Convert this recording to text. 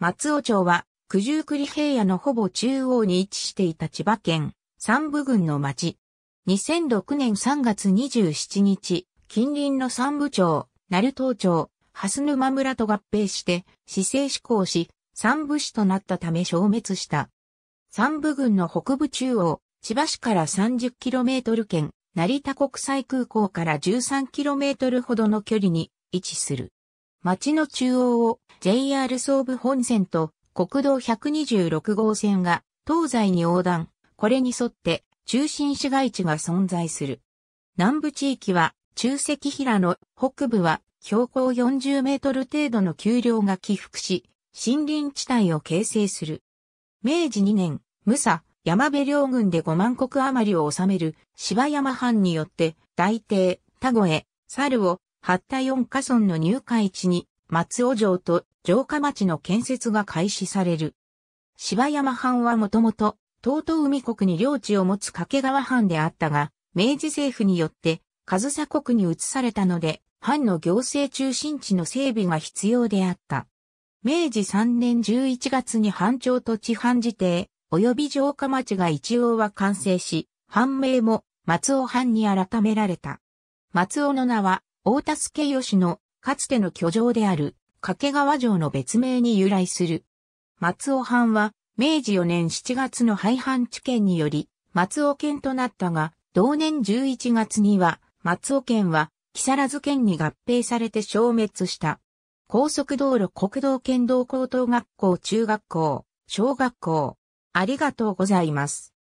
松尾町は、九十九里平野のほぼ中央に位置していた千葉県、三部郡の町。2006年3月27日、近隣の三部町、鳴東町、蓮沼村と合併して、市政施行し、三部市となったため消滅した。三部郡の北部中央、千葉市から 30km 圏、成田国際空港から 13km ほどの距離に位置する。町の中央を JR 総武本線と国道126号線が東西に横断、これに沿って中心市街地が存在する。南部地域は中石平の北部は標高40メートル程度の丘陵が起伏し、森林地帯を形成する。明治2年、武佐、山部両軍で5万国余りを治める芝山藩によって、大帝、田越、猿を八田四カ村の入会地に、松尾城と城下町の建設が開始される。芝山藩はもともと、東東海国に領地を持つ掛川藩であったが、明治政府によって、上総国に移されたので、藩の行政中心地の整備が必要であった。明治3年11月に藩庁土地藩自邸、及び城下町が一応は完成し、藩名も松尾藩に改められた。松尾の名は大田助義のかつての居城である掛川城の別名に由来する。松尾藩は明治4年7月の廃藩置県により松尾県となったが、同年11月には松尾県は木更津県に合併されて消滅した。高速道路国道県道高等学校中学校、小学校。ありがとうございます。